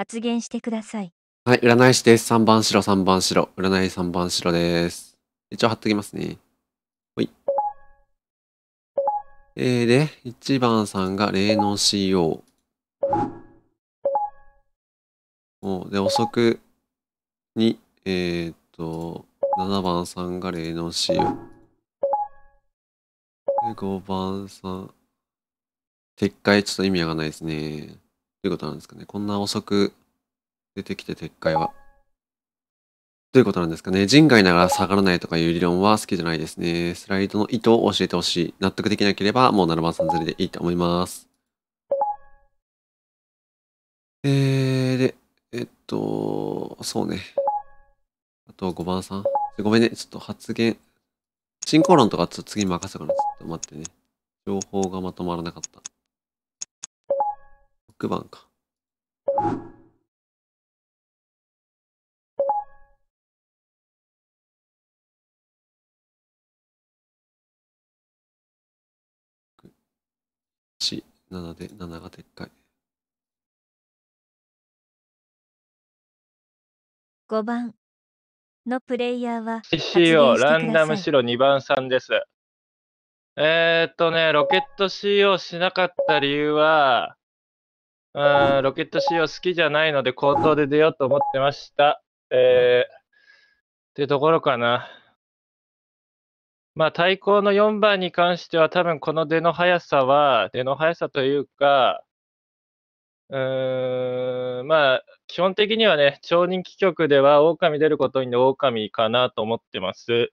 発言してください。はい、占い師です。3番白、3番白。占い3番白です。一応貼っときますね。はい。えー、で、1番さんが霊能 CO。もう、で、遅くに、えー、っと、7番さんが霊能 CO。で、5番さん。撤回ちょっと意味わかんないですね。ということなんですかね。こんな遅く出てきて撤回は。ということなんですかね。人外ながら下がらないとかいう理論は好きじゃないですね。スライドの意図を教えてほしい。納得できなければもう7番3ん0 0でいいと思います。えー、で、えっと、そうね。あと5番さん。ごめんね。ちょっと発言。進行論とかちょっと次任せたかな。ちょっと待ってね。情報がまとまらなかった。6番か。7で7がでっかい。5番のプレイヤーは CCO ランダム白2番さんです。えー、っとね、ロケット CO しなかった理由は、ロケット仕様好きじゃないので、口頭で出ようと思ってました。えー、ってところかな。まあ、対抗の4番に関しては、多分この出の速さは、出の速さというか、うーん、まあ、基本的にはね、超人気局では、狼出ることに狼かなと思ってます。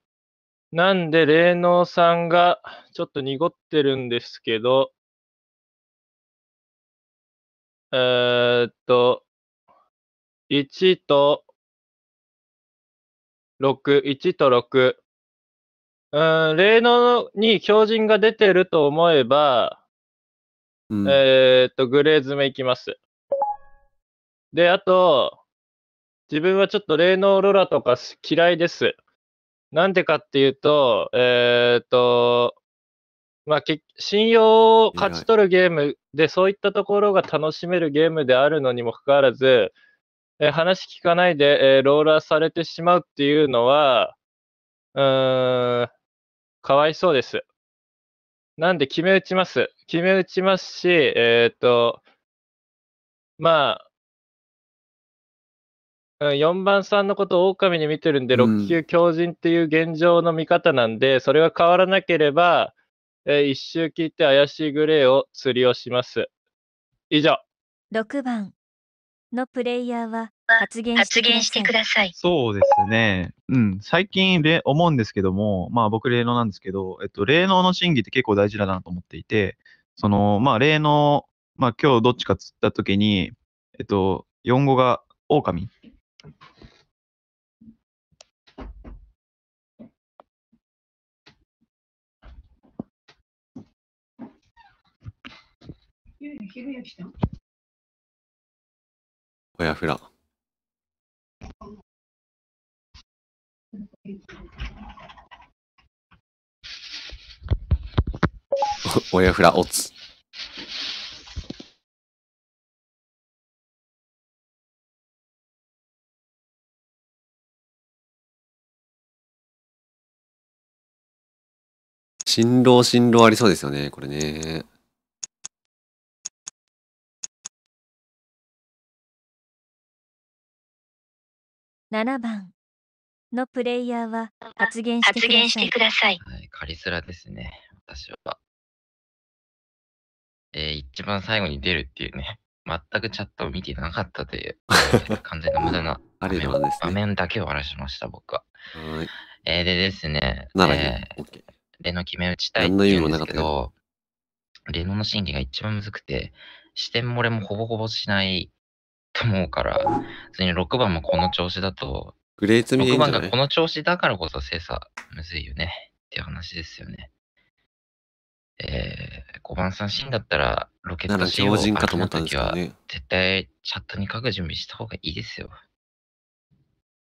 なんで、霊能さんがちょっと濁ってるんですけど、えー、っと、1と6、1と6。うん、霊能に標準が出てると思えば、うん、えー、っと、グレー詰めいきます。で、あと、自分はちょっと霊能ローラとか嫌いです。なんでかっていうと、えー、っと、まあ、信用を勝ち取るゲームで、そういったところが楽しめるゲームであるのにもかかわらず、えー、話聞かないで、えー、ローラーされてしまうっていうのは、うーん、かわいそうです。なんで決め打ちます。決め打ちますし、えっ、ー、と、まあ、4番さんのことを狼に見てるんで、6級強靭っていう現状の見方なんで、それが変わらなければ、えー、一周切って怪しいグレーを釣りをします。以上。6番のプレイヤーは発言してください。そうですね。うん。最近、思うんですけども、まあ僕、霊能なんですけど、えっと、霊能の審議って結構大事だなと思っていて、その、まあ霊能、まあ今日どっちか釣った時に、えっと、4語が狼。ほ やふら。おやふらおつ。新郎新郎ありそうですよね、これね。7番のプレイヤーは発言してください。はい、カリスラですね、私は。えー、一番最後に出るっていうね、全くチャットを見てなかったという、完全な無駄な あれですね、画面だけを荒らしました、僕は。はい。えー、でですね、えー、レノ決め打ちたいってうんですけど、レノの審議が一番むずくて、視点漏れもほぼほぼしないと思うから、別に6番もこの調子だと、グレーツミ ?6 番がこの調子だからこそ精査むずいよねっていう話ですよね。えー、5番三振だったら、ロケット使用人かと思ったんですけね。絶対チャットに書く準備した方がいいですよ。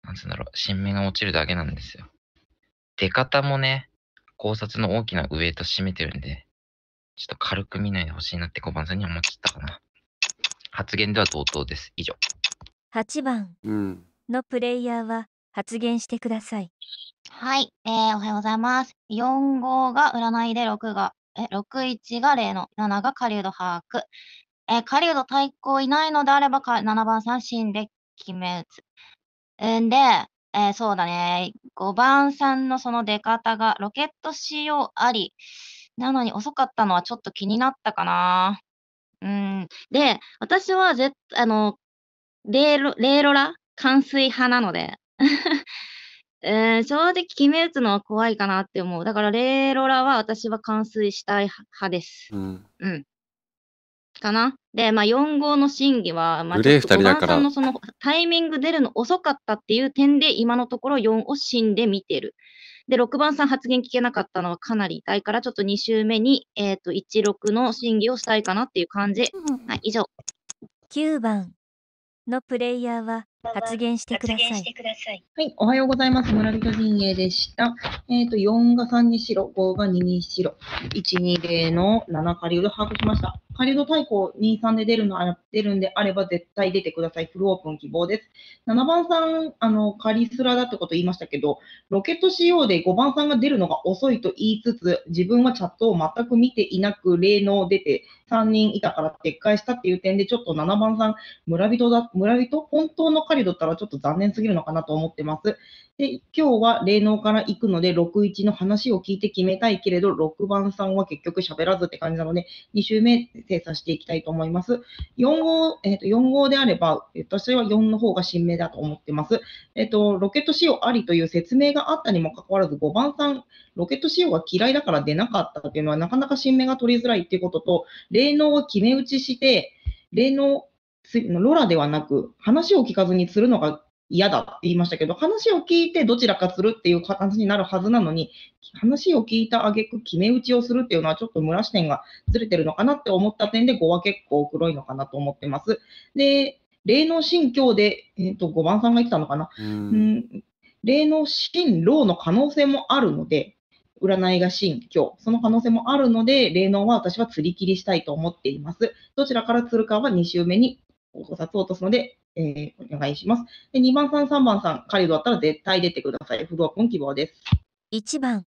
なんつうんだろう、新芽が落ちるだけなんですよ。出方もね、考察の大きなウエイト占めてるんで、ちょっと軽く見ないでほしいなって5番さんには思っちゃったかな。発言では同等です。以上。8番のプレイヤーは発言してください。はい、えー、おはようございます。4号が占いで6が、え、61が例の7が狩人把握。えー、狩人対抗いないのであればか、7番三振で決め打つ。んで、えー、そうだね、5番さんのその出方がロケット仕様あり、なのに遅かったのはちょっと気になったかな。うん。で、私はあの、レーロレーロラ冠水派なので。え ー、正直決め打つのは怖いかなって思う。だから、レーロラは私は冠水したい派です。うん。うん、かな。で、まあ、4号の審議は、まあ、グレーさんのそのタイミング出るの遅かったっていう点で、今のところ4を死んで見てる。で、6番さん発言聞けなかったのはかなり痛いから、ちょっと2週目に、えー、と、16の審議をしたいかなっていう感じ。はい、以上。9番のプレイヤーは発言してください。はい、おはようございます。村人陣営でした。えっ、ー、と、4が3にしろ、5が2にしろ、1、2、0の7下流で把握しました。下流の対抗2、3で出るのあ出るんであれば絶対出てください。フルオープン希望です。7番さん、あの、カリスラだってこと言いましたけど、ロケット仕様で5番さんが出るのが遅いと言いつつ、自分はチャットを全く見ていなく、例の出て3人いたから撤回したっていう点で、ちょっと7番さん、村人だ、村人本当のカりだったらちょっと残念すぎるのかなと思ってます。で、今日は霊能から行くので、61の話を聞いて決めたいけれど、6番さんは結局喋らずって感じなので、2週目精査していきたいと思います。4号、えっ、ー、と、4号であれば、私は4の方が新名だと思ってます。えっ、ー、と、ロケット仕様ありという説明があったにもかかわらず、5番さん、ロケット仕様が嫌いだから出なかったっていうのは、なかなか新名が取りづらいっていうことと、霊能を決め打ちして、霊能ロラではなく、話を聞かずに釣るのが嫌だって言いましたけど、話を聞いてどちらかするっていう形になるはずなのに、話を聞いた挙句決め打ちをするっていうのはちょっと村視点がずれてるのかなって思った点で5は結構黒いのかなと思ってます。で、霊能心境で、えっ、ー、と、5番さんが言ってたのかな。うん、霊能心老の可能性もあるので、占いが新教、その可能性もあるので、霊能は私は釣り切りしたいと思っています。どちらから釣るかは2週目に考察を落とすので、えー、お願いします。で2番さん、3番さん、狩人だったら絶対出てください。フロアポン希望です。1番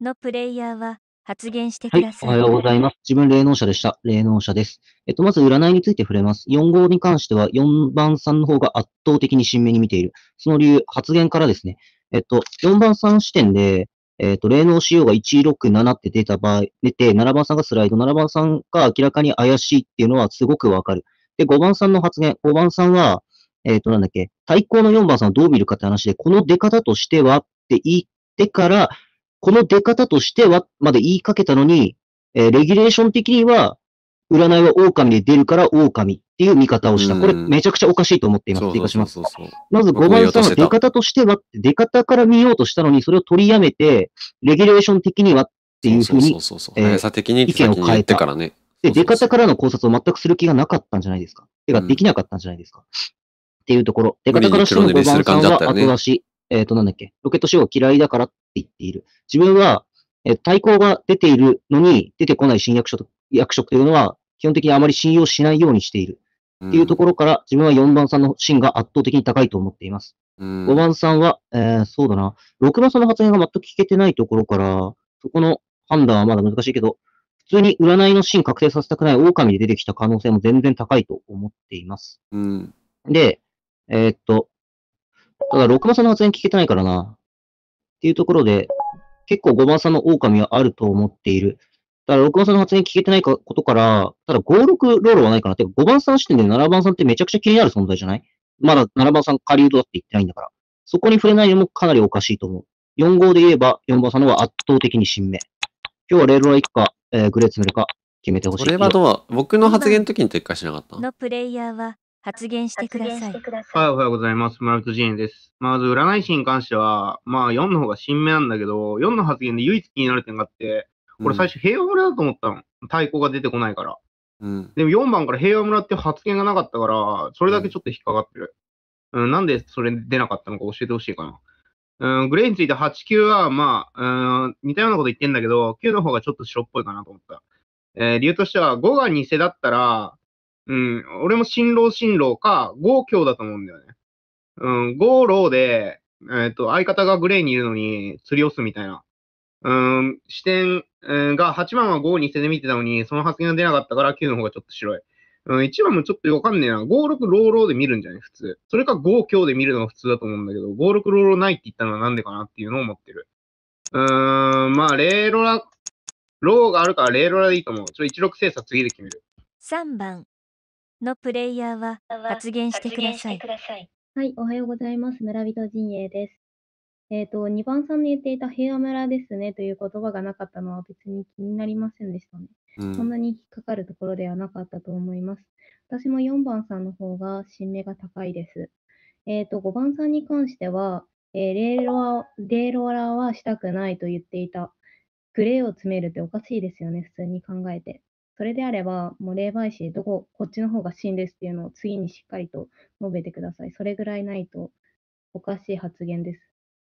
のプレイヤーは発言してください。はい、おはようございます。自分霊能者でした。霊能者です。えっと、まず占いについて触れます。4号に関しては4番さんの方が圧倒的に新芽に見ている。その理由、発言からですね。えっと、4番さん視点で、えっ、と、霊能仕様が167って出た場合、出て、7番さんがスライド、7番さんが明らかに怪しいっていうのはすごくわかる。で、5番さんの発言。5番さんは、えっ、ー、と、なんだっけ、対抗の4番さんをどう見るかって話で、この出方としてはって言ってから、この出方としてはまで言いかけたのに、えー、レギュレーション的には、占いは狼で出るから狼っていう見方をした。これめちゃくちゃおかしいと思っています。ままず5番さんは出方としては出方から見ようとしたのに、それを取りやめて、レギュレーション的にはっていうふうに、えー、さ的に意見を変えてからね。で、出方からの考察を全くする気がなかったんじゃないですか。てか、できなかったんじゃないですか。っていうところ。出方からしても5番さんは後出し、えっ、ー、と、なんだっけ、ロケットショー嫌いだからって言っている。自分は、えー、対抗が出ているのに、出てこない新役所と、役職というのは、基本的にあまり信用しないようにしている。っていうところから、自分は4番さんの芯が圧倒的に高いと思っています。うん、5番さんは、えー、そうだな、6番さんの発言が全く聞けてないところから、そこの判断はまだ難しいけど、普通に占いのシーン確定させたくない狼で出てきた可能性も全然高いと思っています。うん。で、えー、っと、ただ6番さんの発言聞けてないからな。っていうところで、結構5番さんの狼はあると思っている。ただ六6番さんの発言聞けてないことから、ただ5、6ロールはないかな。てか5番さん視点で7番さんってめちゃくちゃ気になる存在じゃないまだ7番さん仮とだって言ってないんだから。そこに触れないのもかなりおかしいと思う。4号で言えば4番さんの方が圧倒的に新名。今日はレールの1か、えー、グレーツ塗るか決めてほしい。これはどう僕の発言の時に撤回しなかったのプレイヤーは発言してください。はい、おはようございます。マルトジーンです。まず、占い師に関しては、まあ、4の方が新芽なんだけど、4の発言で唯一気になる点があって、これ最初平和村だと思ったの。うん、太鼓が出てこないから。うん、でも4番から平和村って発言がなかったから、それだけちょっと引っかかってる。うん、うん、なんでそれ出なかったのか教えてほしいかな。ん、グレーについて8、9は、まあ、うん、似たようなこと言ってんだけど、9の方がちょっと白っぽいかなと思った。えー、理由としては、5が偽だったら、うん、俺も新郎新郎か、5強だと思うんだよね。うん、5郎で、えっ、ー、と、相方がグレーにいるのに釣り押すみたいな。うん、視点、が8番は5偽で見てたのに、その発言が出なかったから9の方がちょっと白い。うん、1番もちょっとわかんねえな。56ローローで見るんじゃない普通。それか5強で見るのが普通だと思うんだけど、56ローローないって言ったのはなんでかなっていうのを思ってる。うーん、まあ、レーロラ、ローがあるからレーロラでいいと思う。ちょ、16精査次で決める。3番のプレイヤーは発言してください。はい、おはようございます。村人陣営です。えっ、ー、と、2番さんの言っていた平和村ですねという言葉がなかったのは別に気になりませんでしたね。そんなに引っかかるところではなかったと思います。私も4番さんの方が新芽が高いです。えっ、ー、と、5番さんに関しては、えー、レーロは、レーローラーはしたくないと言っていた。グレーを詰めるっておかしいですよね、普通に考えて。それであれば、もう霊媒師、どこ、こっちの方が真ですっていうのを次にしっかりと述べてください。それぐらいないとおかしい発言です。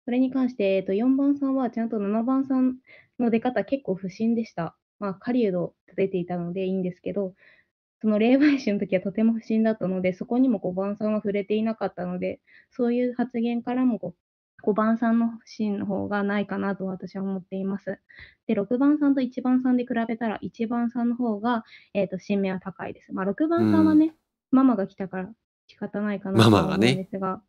それに関して、えっ、ー、と、4番さんはちゃんと7番さんの出方結構不審でした。まあ、狩人を立てていたのでいいんですけど、その霊媒師の時はとても不審だったので、そこにも5番さんは触れていなかったので、そういう発言からも5番さんの不審の方がないかなと私は思っています。で、6番さんと1番さんで比べたら、1番さんの方が、えーと、新名は高いです。まあ、6番さんはね、うん、ママが来たから仕方ないかなと思うんですが、ね、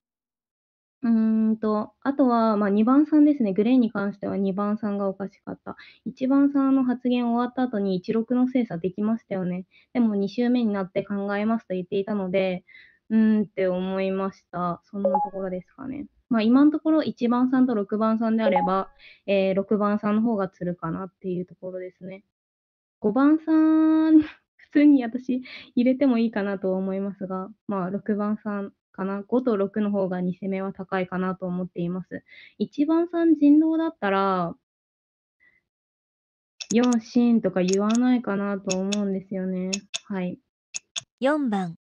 うーんと、あとは、まあ、2番さんですね。グレーに関しては2番さんがおかしかった。1番さんの発言終わった後に16の精査できましたよね。でも2週目になって考えますと言っていたので、うーんって思いました。そんなところですかね。まあ、今のところ1番さんと6番さんであれば、えー、6番さんの方が釣るかなっていうところですね。5番さん、普通に私入れてもいいかなと思いますが、まあ、6番さんかな。5と6の方が2攻めは高いかなと思っています。1番さん人狼だったら、4シーンとか言わないかなと思うんですよね。はい。4番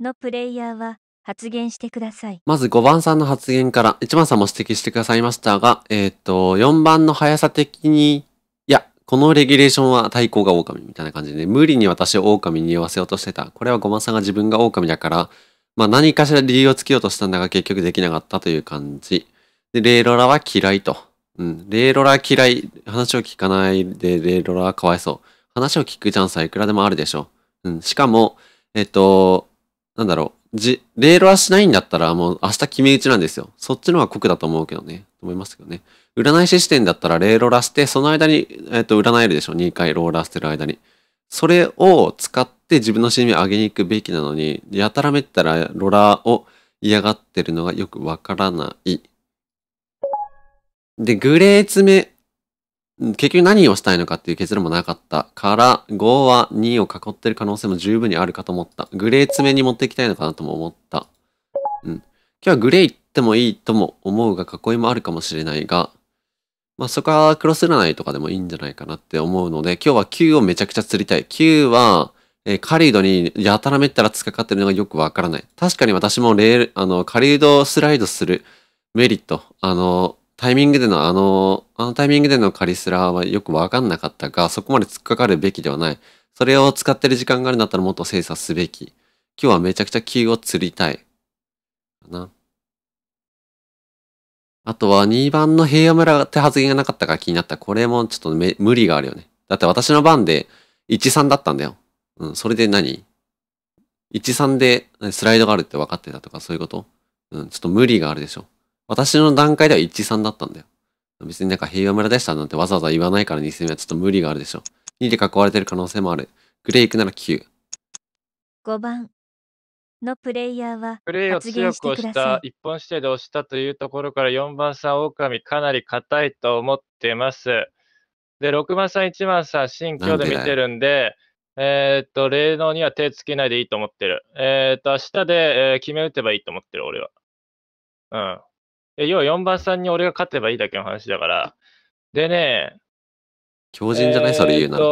のプレイヤーは発言してください。まず5番さんの発言から、1番さんも指摘してくださいましたが、えっ、ー、と、4番の速さ的にこのレギュレーションは対抗が狼みたいな感じで、無理に私を狼に言わせようとしてた。これは5番さんが自分が狼だから、まあ何かしら理由をつけようとしたんだが結局できなかったという感じ。で、レイロラは嫌いと。うん。レイロラ嫌い。話を聞かないで、レイロラはかわいそう。話を聞くチャンスはいくらでもあるでしょう。うん。しかも、えっと、なんだろう。じ、レーラはしないんだったらもう明日決め打ちなんですよ。そっちの方が酷だと思うけどね。思いますけどね。占い師視点だったらレーロラして、その間に、えっと、占えるでしょ。2回ローラーしてる間に。それを使っって自分の尻目を上げに行くべきなのに、やたらめったらロラーを嫌がってるのがよくわからない。で、グレー詰め、結局何をしたいのかっていう結論もなかったから、5は2を囲ってる可能性も十分にあるかと思った。グレー詰めに持っていきたいのかなとも思った。うん。今日はグレー行ってもいいとも思うが囲いもあるかもしれないが、まあそこはクロス占いとかでもいいんじゃないかなって思うので、今日は9をめちゃくちゃ釣りたい。9は、えカリードにやたらめったら突っかかってるのがよくわからない。確かに私もレール、あの、カリードスライドするメリット、あの、タイミングでのあの、あのタイミングでのカリスラはよくわかんなかったが、そこまで突っかかるべきではない。それを使ってる時間があるんだったらもっと精査すべき。今日はめちゃくちゃ気を釣りたい。かな。あとは2番の平野村って発言がなかったから気になった。これもちょっと無理があるよね。だって私の番で1、3だったんだよ。うん、それで何 ?13 でスライドがあるって分かってたとかそういうことうん、ちょっと無理があるでしょ。私の段階では13だったんだよ。別になんか平和村でしたなんてわざわざ言わないから2戦目はちょっと無理があるでしょ。2で囲われてる可能性もある。グレイクなら9。5番のプレイヤーはプレイを強く押した、一本指定で押したというところから4番さん、狼かなり硬いと思ってます。で、6番さん、1番さん、新居で見てるんで、えー、っと、霊能には手つけないでいいと思ってる。えー、っと、明日で、えー、決め打てばいいと思ってる、俺は。うん。要は4番さんに俺が勝てばいいだけの話だから。でね、強靭じゃない、えー、それ言うなら。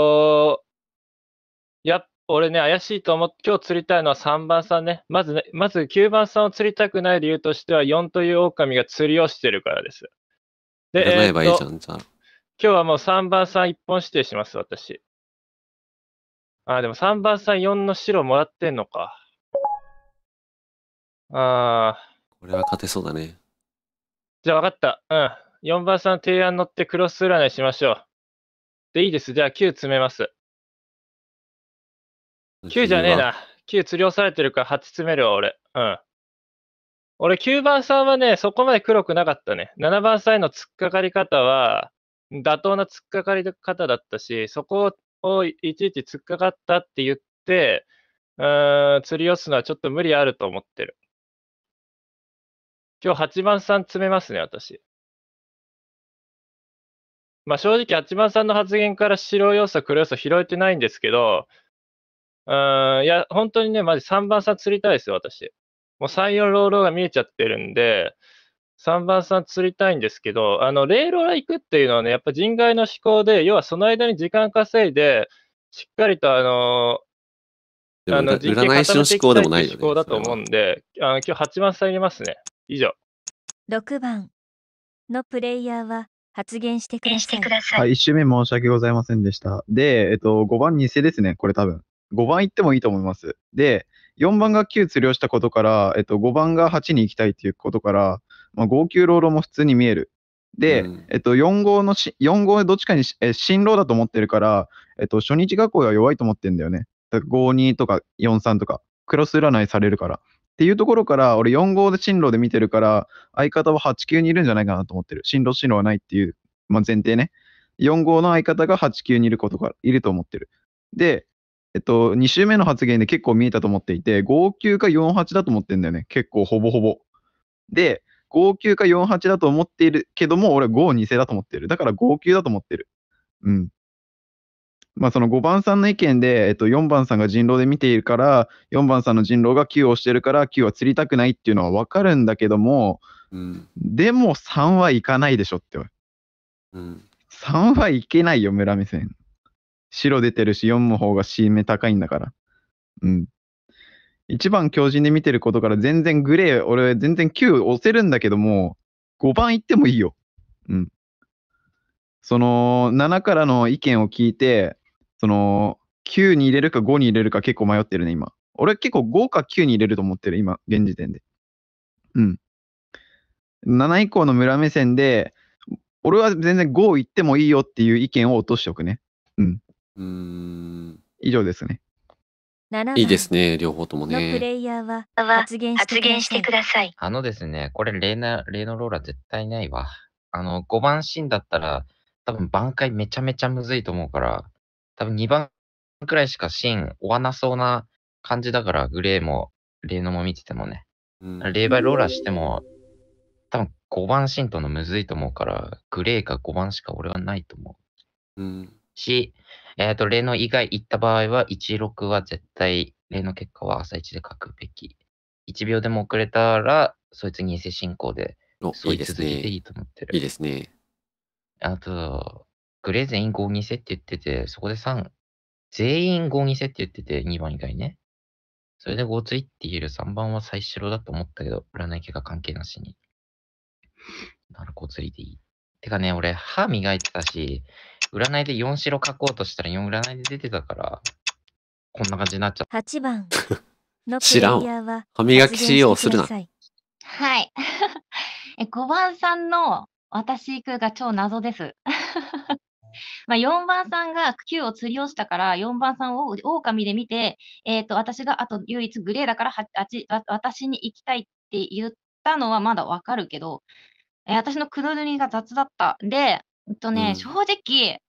や俺ね、怪しいと思って、今日釣りたいのは3番さんね。まずね、まず9番さんを釣りたくない理由としては、4という狼が釣りをしてるからです。で、えー、今日はもう3番さん一本指定します、私。あ、でも3番さん4の白もらってんのか。ああ。これは勝てそうだね。じゃあ分かった。うん。4番さん提案乗ってクロス占いしましょう。で、いいです。じゃあ9詰めます。9じゃねえな。9釣り押されてるから8詰めるわ、俺。うん。俺9番さんはね、そこまで黒くなかったね。7番さんへの突っかかり方は、妥当な突っかかり方だったし、そこををいちいち突っかかったって言って、うん、釣り寄すのはちょっと無理あると思ってる。今日8番さん詰めますね、私。まあ正直、8番さんの発言から白要素、黒要素拾えてないんですけど、うん、いや、本当にね、まじ3番さん釣りたいですよ、私。もう3、4ロールが見えちゃってるんで、3番さん釣りたいんですけど、あの、レール行くっていうのはね、やっぱ人外の思考で、要はその間に時間稼いで、しっかりとあの、あの人外の思考でもない思考だと思うんで、あの今日8番さん入れますね。以上。6番のプレイヤーは発言してください。はい、1周目申し訳ございませんでした。で、えっと、5番偽ですね、これ多分。5番行ってもいいと思います。で、4番が9釣りをしたことから、えっと、5番が8に行きたいということから、まあ、5級ローも普通に見える。で、うん、えっと、4号のし、4号どっちかにえ新ロだと思ってるから、えっと、初日学校は弱いと思ってるんだよね。52とか43とか、クロス占いされるから。っていうところから、俺4号で進路で見てるから、相方は8 9にいるんじゃないかなと思ってる。進路進路はないっていう、まあ、前提ね。4号の相方が8 9にいることがいると思ってる。で、えっと、2周目の発言で結構見えたと思っていて、5 9か48だと思ってるんだよね。結構ほぼほぼ。で、59か48だと思っているけども、俺は52世だと思ってる。だから59だと思ってる。うん。まあその5番さんの意見で、えっと、4番さんが人狼で見ているから、4番さんの人狼が9をしてるから、9は釣りたくないっていうのはわかるんだけども、うん、でも3はいかないでしょって。うん、3はいけないよ、村目線。白出てるし、4の方が C 目高いんだから。うん。1番強靭で見てることから全然グレー、俺全然9押せるんだけども、5番行ってもいいよ。うん。その、7からの意見を聞いて、その、9に入れるか5に入れるか結構迷ってるね、今。俺結構5か9に入れると思ってる、今、現時点で。うん。7以降の村目線で、俺は全然5行ってもいいよっていう意見を落としておくね。うん。うん以上ですね。いいですね、両方ともね。プレイヤーは発言してください。あのですね、これ例の、イノローラ絶対ないわ。あの、5番シーンだったら、多分挽回めちゃめちゃむずいと思うから、多分2番くらいしかシーン終わなそうな感じだから、グレーも、例のも見ててもね。うん、霊媒ローラしても、多分5番シーンとのむずいと思うから、グレーか5番しか俺はないと思う。うん、し、えっ、ー、と、例の以外行った場合は、16は絶対、例の結果は朝一で書くべき。1秒でも遅れたら、そいつに偽進行で、そい続けていいと思ってる。いいですね。あと、グレー全員5偽って言ってて、そこで3、全員5偽って言ってて、2番以外ね。それで5ついって言える3番は最白だと思ったけど、占い系が関係なしに。なら5ついでいい。てかね、俺、歯磨いてたし、占いで4白書こうとしたら4占いで出てたから、こんな感じになっちゃった。8番 のプ歯磨きしようするな。はい。え5番さんの私行くが超謎です。まあ4番さんが9を釣り落したから、4番さんを狼で見て、えー、と、私があと唯一グレーだから私に行きたいって言ったのはまだわかるけど、えー、私の黒塗りが雑だった。で、えっとね、うん、正直、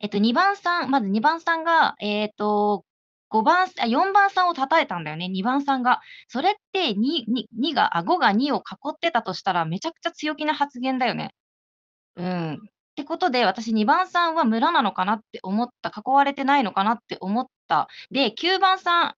えっと、2番さん、まず2番さんが、えっ、と、5番、あ、4番さんを叩いたんだよね、2番さんが。それって、2、2、が、あ、5が2を囲ってたとしたら、めちゃくちゃ強気な発言だよね。うん。ってことで、私2番さんは村なのかなって思った、囲われてないのかなって思った。で、9番さん、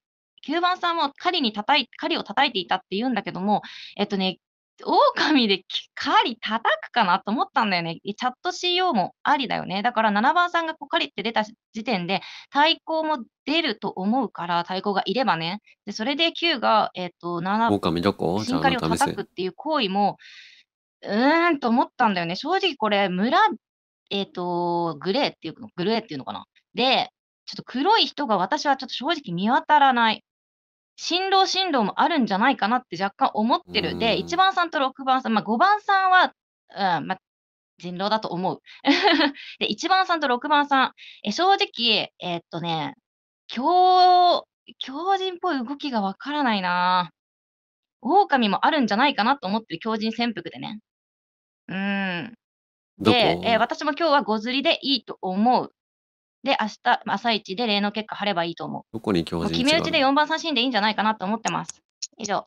9番さんも狩りに叩い、狩りを叩いていたって言うんだけども、えっとね、狼で狩り叩くかなと思ったんだよね。チャット CO もありだよね。だから7番さんがこう狩りって出た時点で、対抗も出ると思うから、対抗がいればね。で、それで9が、えっ、ー、と、7狼どこ新狩りを叩くっていう行為も、うーんと思ったんだよね。正直これ、村、えっ、ー、と、グレーっていうの、グレーっていうのかな。で、ちょっと黒い人が私はちょっと正直見当たらない。新郎新郎もあるんじゃないかなって若干思ってるで、1番さんと6番さん、まあ、5番さんは、うんまあ、人狼だと思う で。1番さんと6番さん、え正直、えー、っとね、強、強人っぽい動きがわからないな狼もあるんじゃないかなと思ってる強人潜伏でね。うん。で、えー、私も今日はゴズリでいいと思う。で、明日、朝一で例の結果貼ればいいと思う。どこに強もう決め打ちで4番三振でいいんじゃないかなと思ってます。以上。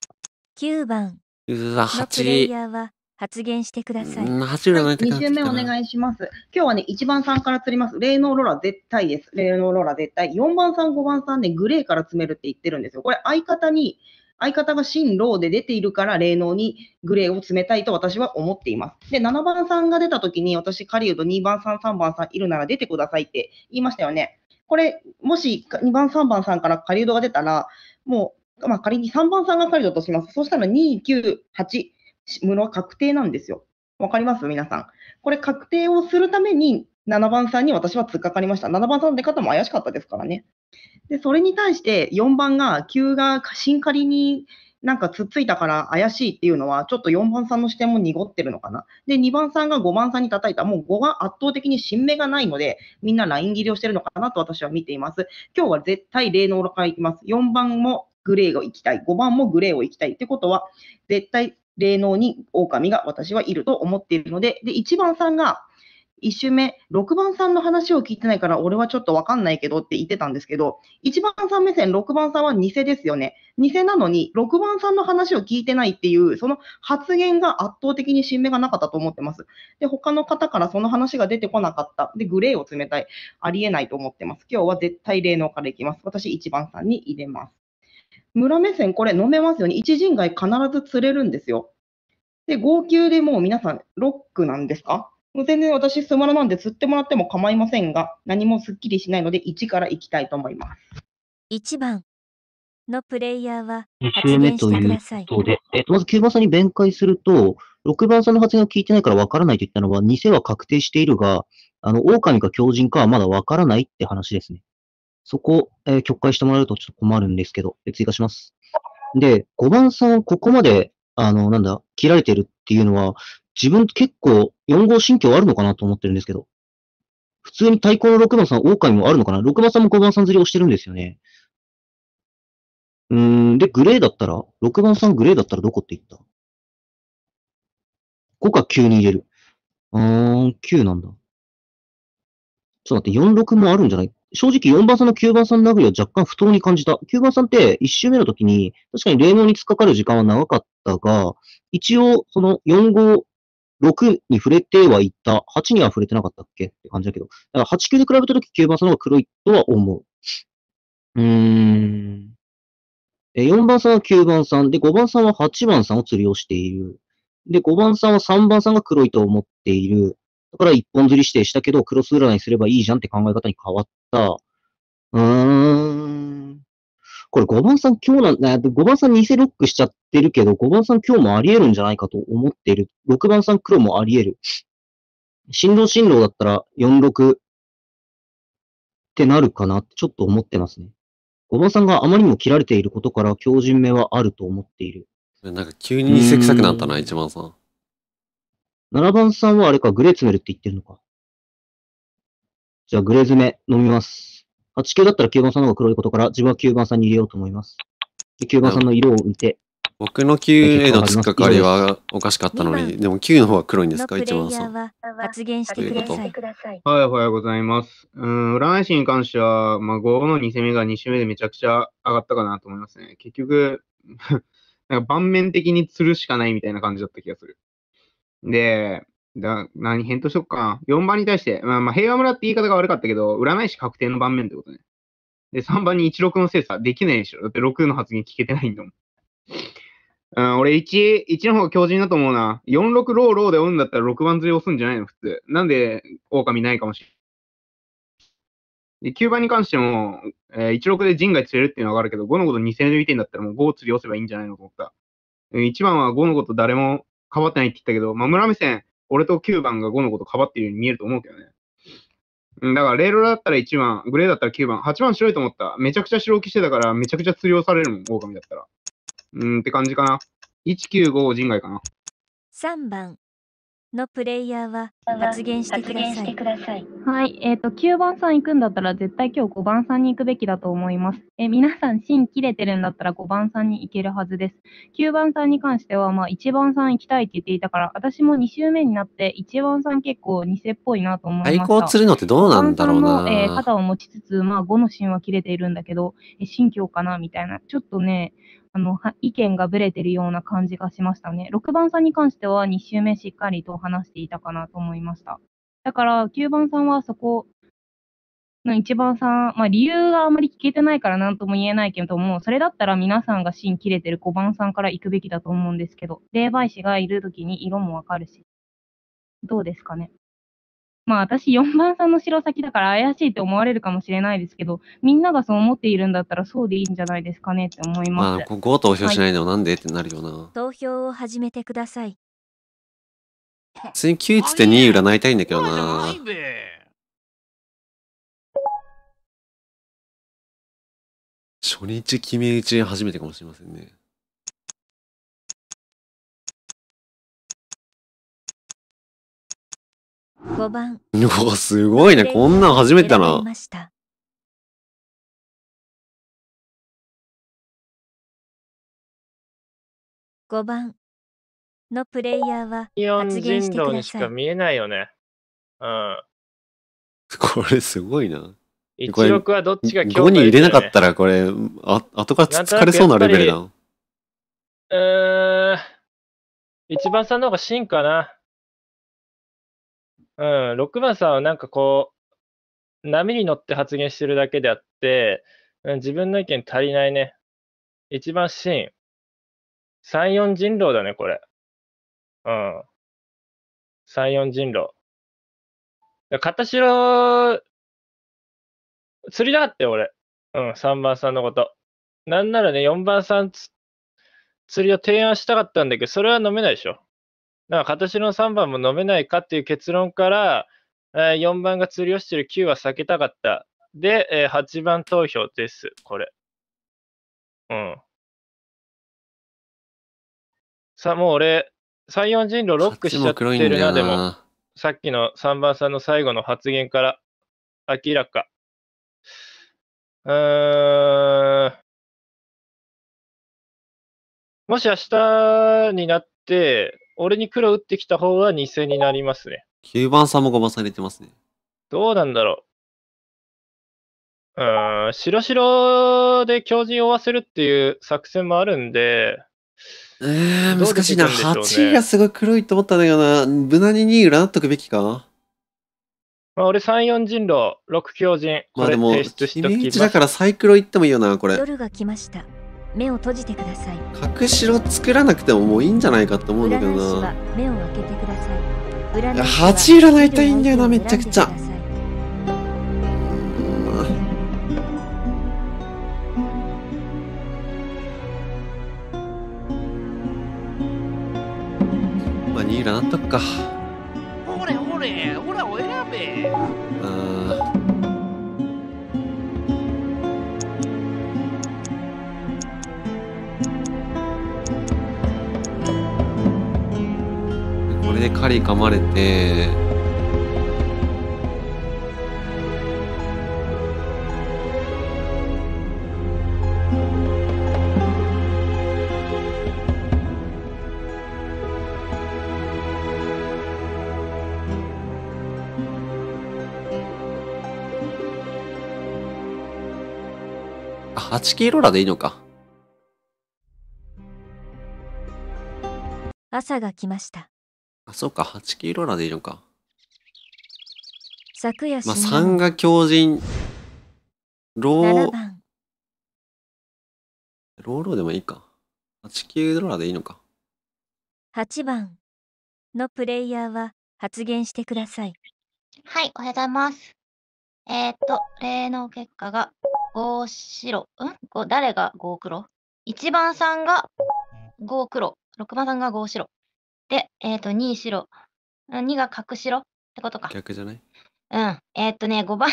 9番ゆず8。発言してください。うん、8ぐらいい目お願いします。今日はね、1番さんから釣ります。霊能ローラ絶対です。霊能ローラ絶対。4番さん、5番さんね、グレーから詰めるって言ってるんですよ。これ、相方に相方が進路で出ているから、霊能にグレーを詰めたいと私は思っています。で、7番さんが出た時に、私、狩人2番さん、3番さんいるなら出てくださいって言いましたよね。これ、もし2番、3番さんから狩人が出たら、もう、まあ、仮に3番さんが狩人とします。そしたら2、9、8、室は確定なんですよ。わかります皆さん。これ確定をするために7番さんに私は突っかかりました。7番さんの出方も怪しかったですからね。で、それに対して4番が急がシンカになんかつっついたから怪しいっていうのは、ちょっと4番さんの視点も濁ってるのかな。で、2番さんが5番さんに叩いた、もう5が圧倒的に新芽がないので、みんなライン切りをしてるのかなと私は見ています。今日は絶対霊能からいきます。4番もグレーを行きたい、5番もグレーを行きたいってことは、絶対霊能に狼が私はいると思っているので、で、1番さんが1周目、6番さんの話を聞いてないから、俺はちょっとわかんないけどって言ってたんですけど、1番さん目線、6番さんは偽ですよね。偽なのに、6番さんの話を聞いてないっていう、その発言が圧倒的に新芽がなかったと思ってます。で、他の方からその話が出てこなかった。で、グレーを冷たい。ありえないと思ってます。今日は絶対霊能からいきます。私、1番さんに入れます。村目線、これ飲めますよね。一人街必ず釣れるんですよ。で、号泣でもう皆さん、ロックなんですかもう全然私、スマラなんで釣ってもらっても構いませんが、何もすっきりしないので、1からいきたいと思います。1番のプレイヤーは発言してください。ということで、えっと、まず9番さんに弁解すると、6番さんの発言を聞いてないからわからないと言ったのは、偽は確定しているが、あの、狼か狂人かはまだわからないって話ですね。そこ、えー、曲解してもらうとちょっと困るんですけど、追加します。で、5番さんここまで、あの、なんだ、切られてるっていうのは、自分結構4号心境あるのかなと思ってるんですけど。普通に対抗の6番さん、狼もあるのかな ?6 番さんも5番さん釣りをしてるんですよね。うーん、で、グレーだったら ?6 番さんグレーだったらどこって言った ?5 か9に入れる。うーん、9なんだ。ちょっと待って、46もあるんじゃない正直4番さんの9番さんの殴りは若干不当に感じた。9番さんって1周目の時に、確かに霊能に突っかかる時間は長かったが、一応、その4号6に触れてはいた。8には触れてなかったっけって感じだけど。だから8級で比べたとき9番さんの方が黒いとは思う。うーん。え、4番さんは9番さん。で、5番さんは8番さんを釣りをしている。で、5番さんは3番さんが黒いと思っている。だから一本釣り指定したけど、クロス占いすればいいじゃんって考え方に変わった。うーん。これ5番さん今日なん、だ、5番さん偽ロックしちゃってるけど、5番さん今日もあり得るんじゃないかと思っている。6番さん黒もあり得る。振動振動だったら46ってなるかなってちょっと思ってますね。5番さんがあまりにも切られていることから強靭目はあると思っている。なんか急に偽臭くなったな、1番さん。7番さんはあれか、グレー詰めるって言ってるのか。じゃあ、グレー詰め飲みます。あ、地球だったら9番さんの方が黒いことから、自分は9番さんに入れようと思います。9番さんの色を見て。僕の9への突っかかりはおかしかったのに、でも9の方は黒いんですか、一番さん。発言してください。はい、おはようございます。うん、占い師に関しては、まあ、5の2攻めが2攻目でめちゃくちゃ上がったかなと思いますね。結局、なんか盤面的に釣るしかないみたいな感じだった気がする。で、だ何返答しよっか4番に対して、まあ、まあ平和村って言い方が悪かったけど、占い師確定の盤面ってことね。で、3番に16の精査できないでしょ。だって6の発言聞けてないんだもん。うん、俺1、1の方が強靭だと思うな。46ローローで追うんだったら6番釣り押すんじゃないの普通。なんで、狼ないかもしれん。で、9番に関しても、えー、16で陣が釣れるっていうのはあるけど、5のこと2戦で見てんだったらもう5を釣り押せばいいんじゃないのと思った。1番は5のこと誰もかばってないって言ったけど、まあ、村目線、俺と9番が5のことかばっているように見えると思うけどね。だから、レールだったら1番、グレーだったら9番、8番白いと思った。めちゃくちゃ白起きしてたから、めちゃくちゃ釣りをされるもん、狼だったら。うーんって感じかな。195人外かな。3番。のプレイヤーは発言してください。はい、えっ、ー、と、9番さん行くんだったら絶対今日5番さんに行くべきだと思います。えー、皆さん、芯切れてるんだったら5番さんに行けるはずです。9番さんに関しては、まあ、1番さん行きたいって言っていたから、私も2周目になって1番さん結構偽っぽいなと思いました。対抗するのってどうなんだろうな。えー、肩を持ちつつ、まあ、5の芯は切れているんだけど、えー、かなみたいな。ちょっとね、あの、意見がぶれてるような感じがしましたね。6番さんに関しては2周目しっかりと話していたかなと思いました。だから9番さんはそこの1番さん、まあ、理由があまり聞けてないから何とも言えないけども、それだったら皆さんが芯切れてる5番さんから行くべきだと思うんですけど、霊媒師がいる時に色もわかるし、どうですかね。まあ私4番さんの城先だから怪しいって思われるかもしれないですけど、みんながそう思っているんだったらそうでいいんじゃないですかねって思います。まあ、ここは投票しないのなんで、ってなるよな。投票を始めてください。普通に9位つって2位占いたいんだけどな。初日決め打ち初めてかもしれませんね。5番うわすごいねこんなん初めてだな5番のプレイヤーは発言してください。にしか見えないよね。うん。これすごいな。1億はどっちが強、ね、に入れなかったらこれ、あ後から疲れそうなレベルだ。うん。一番さんの方が真かな。うん、6番さんはなんかこう、波に乗って発言してるだけであって、うん、自分の意見足りないね。一番シーン。3、4人狼だね、これ。うん。3、4人狼。片白、釣りだって俺。うん、3番さんのこと。なんならね、4番さん釣りを提案したかったんだけど、それは飲めないでしょ。だから今年の3番も飲めないかっていう結論から、えー、4番が釣りをしてる9は避けたかった。で、えー、8番投票です、これ。うん。さ、もう俺、3、4人路ロックしちゃってるな、でも。さっきの3番さんの最後の発言から、明らか。うーん。もし明日になって、俺に黒打ってきた方は偽になりますね。9番さんもごまされてますね。どうなんだろう。うーん、白白で強靭を負わせるっていう作戦もあるんで、えー、難しいな。8位がすごい黒いと思ったんだけどな。無難に2位占っとくべきかまあ、俺3、4人狼、6強靭。まあでも、君だからサイクロ行ってもいいよな、これ。夜が来ました。目を閉じてください隠しろ作らなくてももういいんじゃないかって思うんだけどな目を開けてください占い鉢占いたいんだよなめちゃくちゃまあニーラなっとくかほれほれかり噛まれて8キロラでいいのか朝が来ましたあ、そうか、8キロラーでいいのか。昨夜まあ、三が強人。ロー、ローローでもいいか。8キロラーでいいのか。8番のプレイヤーは発言してください。はい、おはようございます。えっ、と、例の結果が5白、うん誰が5黒 ?1 番さんが5黒、6番さんが5白、で、えっと、2白。2が角白ってことか。逆じゃないうん。えーっとね、5番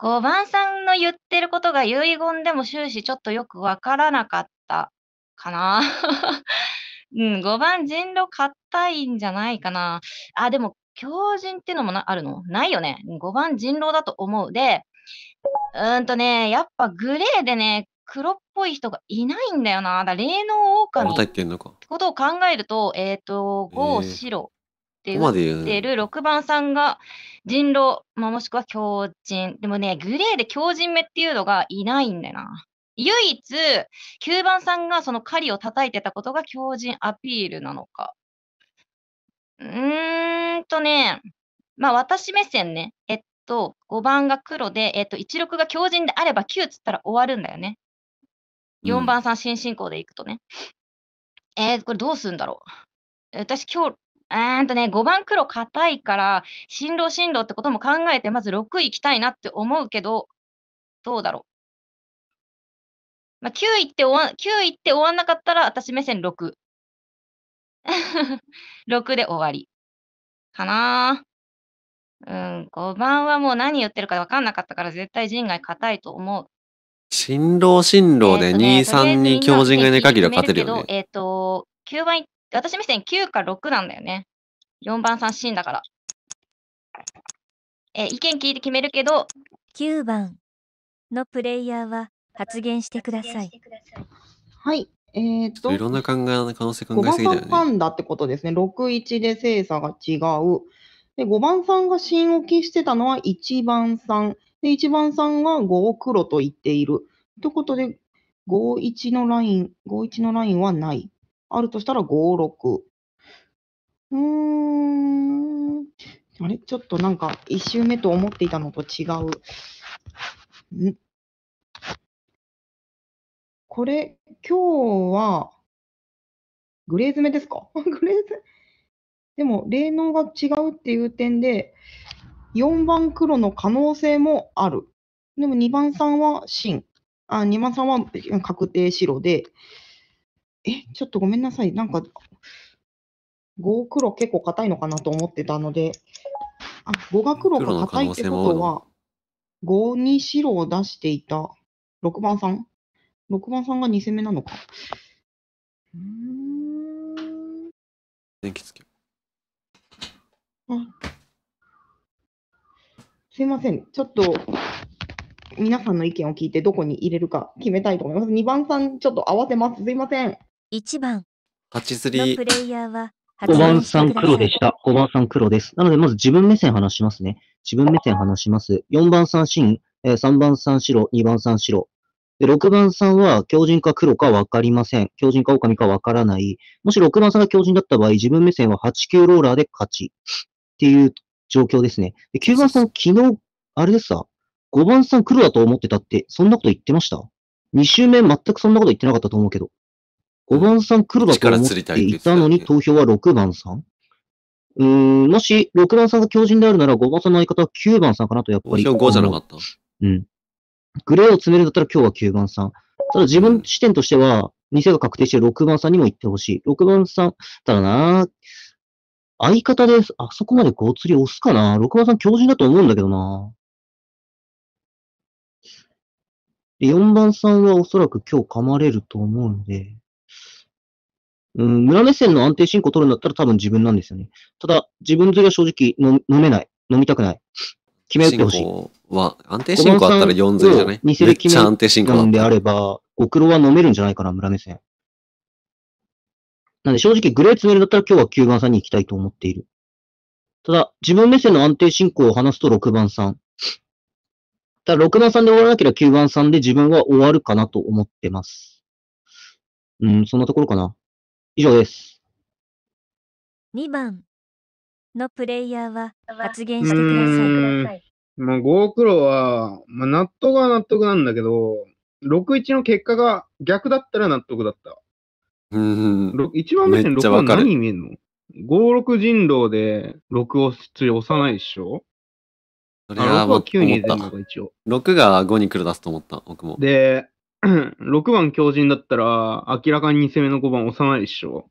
5 番さんの言ってることが遺言でも終始ちょっとよくわからなかったかな。うん、5番人狼硬いんじゃないかな。あ、でも、狂人っていうのもなあるのないよね。5番人狼だと思う。で、うんとね、やっぱグレーでね、黒っぽい人がいないんだよな。だ霊能狼また言ってんのか。ことを考えると、えっ、ー、と、5、白って言ってる6番さんが人狼、まあ、もしくは狂人。でもね、グレーで狂人目っていうのがいないんだよな。唯一、9番さんがその狩りを叩いてたことが狂人アピールなのか。うーんとね、まあ私目線ね。えっと、5番が黒で、えっと、16が狂人であれば9つったら終わるんだよね。4番さん新進行でいくとね。うん、えー、これどうするんだろう。私今日、えーとね、5番黒硬いから、進路進路ってことも考えて、まず6位行きたいなって思うけど、どうだろう。まあ、9位って終わ、9位って終わんなかったら、私目線6。6 で終わり。かなうん、5番はもう何言ってるか分かんなかったから、絶対人外硬いと思う。新郎新郎で2、3に強靭がいない限りは勝てるよね。えっ、と、9番、私目線9か6なんだよね。4番さんシだから。え、意見聞いて決めるけど。9番のプレイヤーは発言してください。はい。えーっと、いろんな考え、可能性考え番すぎだよってことですね。61で精査が違う。で、5番さんが芯を期してたのは1番さん。で、1番さんは5を黒と言っている。ということで、51のライン、51のラインはない。あるとしたら56。うーん。あれちょっとなんか1周目と思っていたのと違う。んこれ、今日は、グレー詰めですか グレー詰めでも、霊能が違うっていう点で、4番黒の可能性もある。でも2番さんは真。あ、2番さんは確定白で。え、ちょっとごめんなさい。なんか、5黒結構硬いのかなと思ってたので、あ5が黒が硬いってことは、5に白を出していた6番さん ?6 番さんが2戦目なのか。うん。電気つけあすいません。ちょっと、皆さんの意見を聞いてどこに入れるか決めたいと思います。2番さん、ちょっと合わせます。すいません。1番のプ83。レイヤーは5番さん黒でした。5番さん黒です。なので、まず自分目線話しますね。自分目線話します。4番さん真、え3番さん白、2番さん白。で、6番さんは強靭か黒かわかりません。強靭か狼かわからない。もし6番さんが強靭だった場合、自分目線は8級ローラーで勝ち。っていう状況ですね。で、9番さん昨日、あれですさ、5番さん来るだと思ってたって、そんなこと言ってました ?2 周目全くそんなこと言ってなかったと思うけど。5番さん来るだと思っていたのに投票は6番さんうん、もし6番さんが強靭であるなら5番さんの相方は9番さんかなとやっぱり。今日5じゃなかったうん。グレーを詰めるんだったら今日は9番さん。ただ自分視点としては、店が確定して6番さんにも行ってほしい。6番さん、ただな相方です。あそこまでご釣り押すかな六番さん強靭だと思うんだけどな。で、4番さんはおそらく今日噛まれると思うんで、うん、村目線の安定進行取るんだったら多分自分なんですよね。ただ、自分釣りは正直飲めない。飲みたくない。決め打ってほしい。は、安定進行あったら4釣りじゃないめっちゃ安定進行なんであれば、ご苦労は飲めるんじゃないかな、村目線。なんで正直グレー詰めるだったら今日は9番さんに行きたいと思っている。ただ、自分目線の安定進行を話すと6番さん。ただ、6番さんで終わらなければ9番さんで自分は終わるかなと思ってます。うん、そんなところかな。以上です。2番のプレイヤーは発言してください。まあ、5クロは、まあ、納得は納得なんだけど、6-1の結果が逆だったら納得だった。一番目線6は何見えるの ?5、6人狼で6を普通押さないでしょそれは僕9に出るのが一応。6が5に黒出すと思った、僕も。で、6 番強靭だったら、明らかに2攻めの5番押さないでしょ。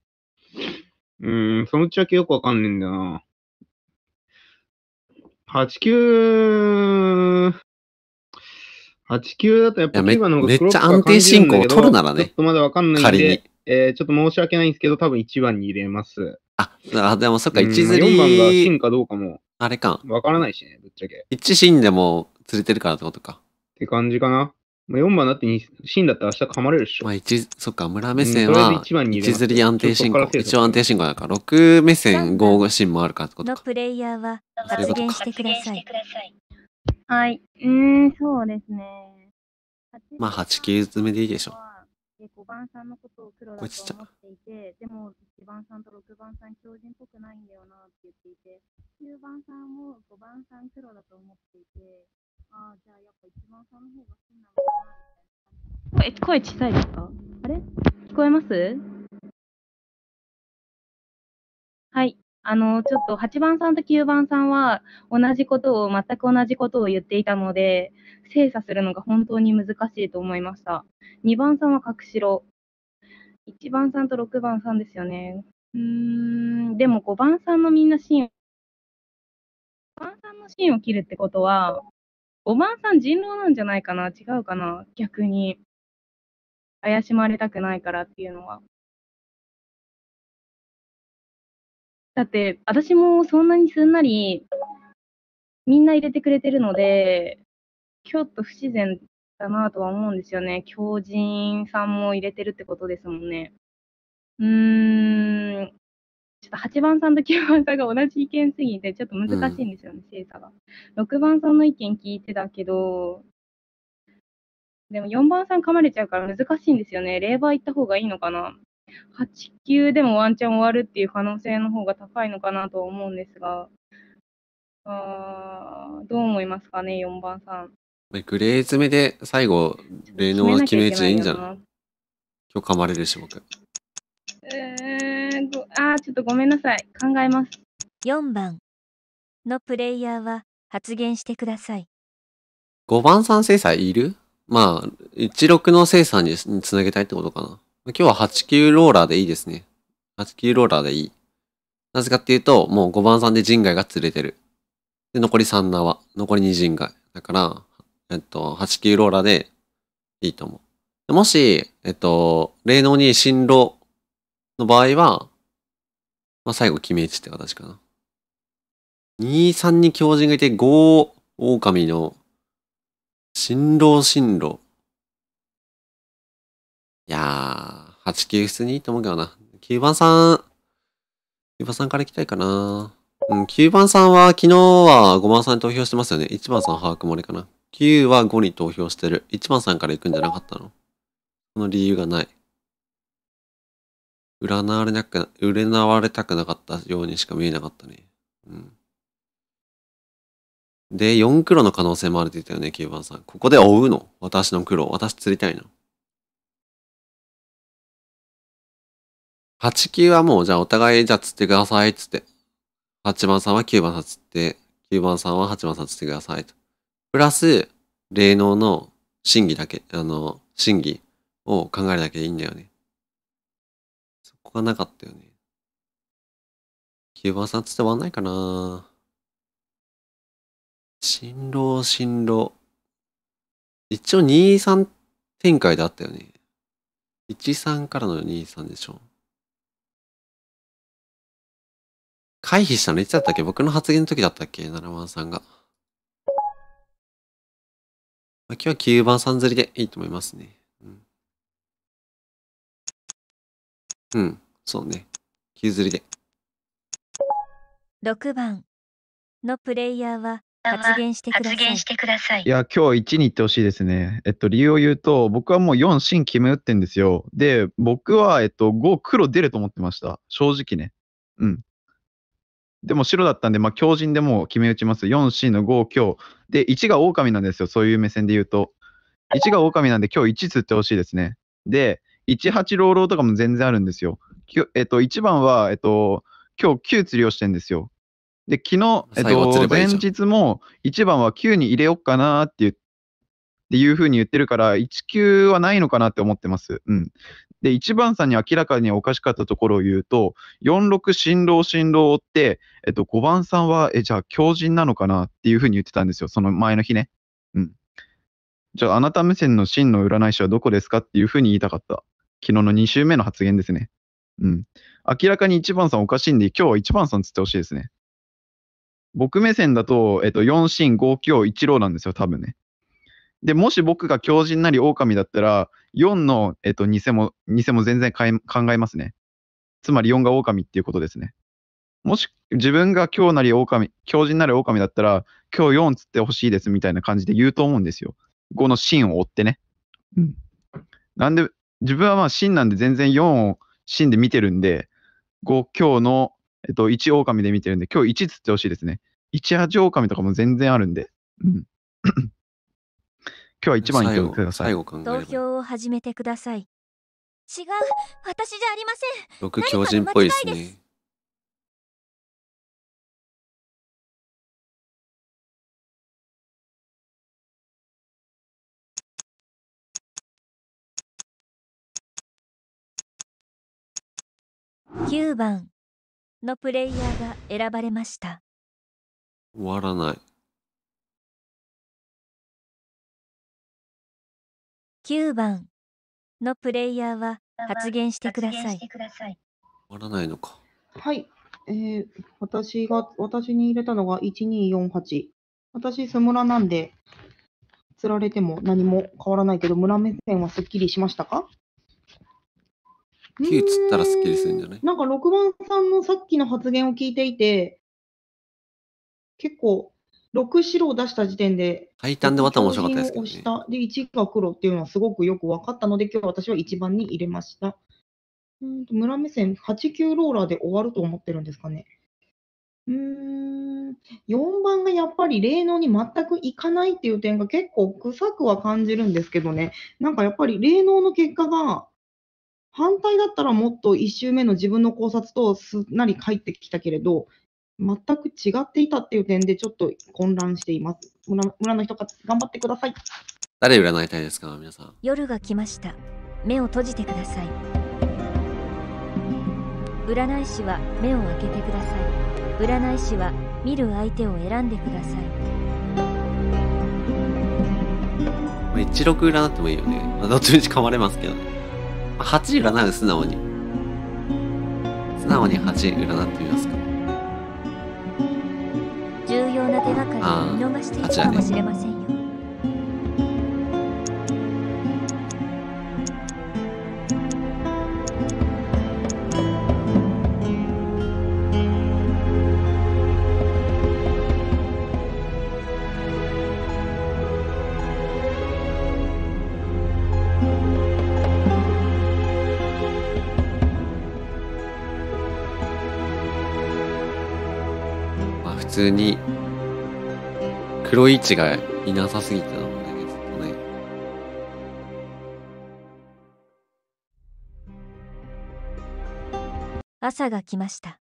うーん、そのうちはよくわかんねえんだよな。89、89だとやっぱ9番の方がめっちゃ安定進行を取るならね。ちょっとまだわかんないんで。仮に。えー、ちょっと申し訳ないんですけど、多分1番に入れます。あ、あでもそっか、1釣り。うん、4番が芯かどうかも。あれか。わからないしね、ぶっちゃけ。1芯でも釣れてるからってことか。って感じかな。まあ、4番だって芯だって明日噛まれるっしょ。まあ1、そっか、村目線は1釣り安定進行。一応安定進行だから、6目線5芯もあるからってことか。のプレイヤーは発言してください。はい。うん、そうですね。まあ、8球詰めでいいでしょう。で5番さんのことを黒だと思っていて、でも1番さんと6番さん強人っぽくないんだよなって言っていて、9番さんも5番さん黒だと思っていて、ああ、じゃあやっぱ1番さんの方が好きなのかなみたいな。声、声小さいですかあれ聞こえますはい。あの、ちょっと8番さんと9番さんは同じことを、全く同じことを言っていたので、精査するのが本当に難しいと思いました。2番さんは角ろ。1番さんと6番さんですよね。うーん、でも5番さんのみんなシーン、5番さんのシーンを切るってことは、5番さん人狼なんじゃないかな違うかな逆に。怪しまれたくないからっていうのは。だって、私もそんなにすんなり、みんな入れてくれてるので、ちょっと不自然だなとは思うんですよね。狂人さんも入れてるってことですもんね。うーん、ちょっと8番さんと9番さんが同じ意見すぎて、ちょっと難しいんですよね、うん、精査が。6番さんの意見聞いてたけど、でも4番さん噛まれちゃうから難しいんですよね。霊媒行った方がいいのかな8級でもワンチャン終わるっていう可能性の方が高いのかなと思うんですが、あどう思いますかね、4番さん。グレー詰めで最後、霊能決め打ちでいいんじゃない今日噛まれるし、僕。えー、ごあー、ちょっとごめんなさい。考えます。4番のプレイヤーは発言してください。5番さん精査いるまあ、16の精査につなげたいってことかな。今日は8級ローラーでいいですね。8級ローラーでいい。なぜかっていうと、もう5番さんで人外が釣れてる。で、残り3縄。残り2陣外。だから、えっと、8級ローラーでいいと思う。もし、えっと、霊能に進路の場合は、まあ、最後決め打ちって形かな。2、3に強人がいて、5、狼の、新郎新郎。いやー、8級普通にいいと思うけどな。9番さん、9番さんから行きたいかな。うん、9番さんは昨日は5番さんに投票してますよね。1番さん把握あれかな。9は5に投票してる。1番さんから行くんじゃなかったのその理由がない。占われなく、占われたくなかったようにしか見えなかったね。うん。で、4黒の可能性もあるって言ったよね、9番さん。ここで追うの私の黒。私釣りたいの。8九はもう、じゃあお互い、じゃあ釣ってください、つって。8番さんは9番さん釣って、9番さんは8番さん釣ってください、と。プラス、霊能の審議だけ、あの、審議を考えるだけでいいんだよね。そこがなかったよね。9番さんつって終わんないかな新郎、新郎。一応2、3展開であったよね。1、3からの2、3でしょ。回避したのいつだったっけ僕の発言の時だったっけ ?7 番さんが。まあ、今日は9番さん釣りでいいと思いますね。うん。うん、そうね。9釣りで。6番のプレイヤーは発言してください。発言してください。いや、今日1に行ってほしいですね。えっと、理由を言うと、僕はもう4芯決め打ってんですよ。で、僕は、えっと、5黒出ると思ってました。正直ね。うん。でも白だったんで、まあ、強靭でもう決め打ちます。4、C の5、強。で、1が狼なんですよ。そういう目線で言うと。1が狼なんで、今日1釣ってほしいですね。で、1、8、ローローとかも全然あるんですよ。えっと、1番は、えっと、今日9釣りをしてんですよ。で、昨日、えっと、前日も1番は9に入れようかなって言って、っていうふうに言ってるから、1級はないのかなって思ってます。うん。で、一番さんに明らかにおかしかったところを言うと、46新郎新郎って、えっと、5番さんは、え、じゃあ狂人なのかなっていうふうに言ってたんですよ。その前の日ね。うん。じゃあ、あなた目線の真の占い師はどこですかっていうふうに言いたかった。昨日の2週目の発言ですね。うん。明らかに一番さんおかしいんで、今日は一番さんつってほしいですね。僕目線だと、えっと、4進5強1郎なんですよ、多分ね。で、もし僕が狂人なり狼だったら、4の、えと、偽も、偽も全然考えますね。つまり4が狼っていうことですね。もし自分が今日なり狼、狂人なり狼だったら、今日4つってほしいですみたいな感じで言うと思うんですよ。5の芯を追ってね。うん。なんで、自分はまあ芯なんで全然4を芯で見てるんで、5、今日の、えっと、1狼で見てるんで、今日1つってほしいですね。1、8狼とかも全然あるんで。うん。今日は一番いってください。投票を始めてください。違う、私じゃありません。僕、狂人っぽいですね。9番のプレイヤーが選ばれました。終わらない。9番のプレイヤーは発言してください。わらないのか。はい。えー、私が、私に入れたのが1248。私、スムラなんで、釣られても何も変わらないけど、村目線はすっきりしましたか9釣ったらすっきりするんじゃないなんか6番さんのさっきの発言を聞いていて、結構6白を出した時点で、最短で終わった面白かったですけど、ね、で、1が黒っていうのはすごくよく分かったので、今日私は1番に入れました。うん村目線、8、9ローラーで終わると思ってるんですかね。うーん、4番がやっぱり霊能に全くいかないっていう点が結構臭くは感じるんですけどね、なんかやっぱり霊能の結果が、反対だったらもっと1周目の自分の考察とすんなり返ってきたけれど、全く違っていたっていう点で、ちょっと混乱しています。村村の人が頑張ってください。誰占いたいですか、皆さん。夜が来ました。目を閉じてください。占い師は目を開けてください。占い師は見る相手を選んでください。一六占ってもいいよね。あ、どっちみち噛まれますけど。八占う、素直に。素直に八占ってみますか。手がかりを見逃しているかもしれませんよ。普通に黒い位置がいなさすぎてなもんね、ずっとね。朝が来ました。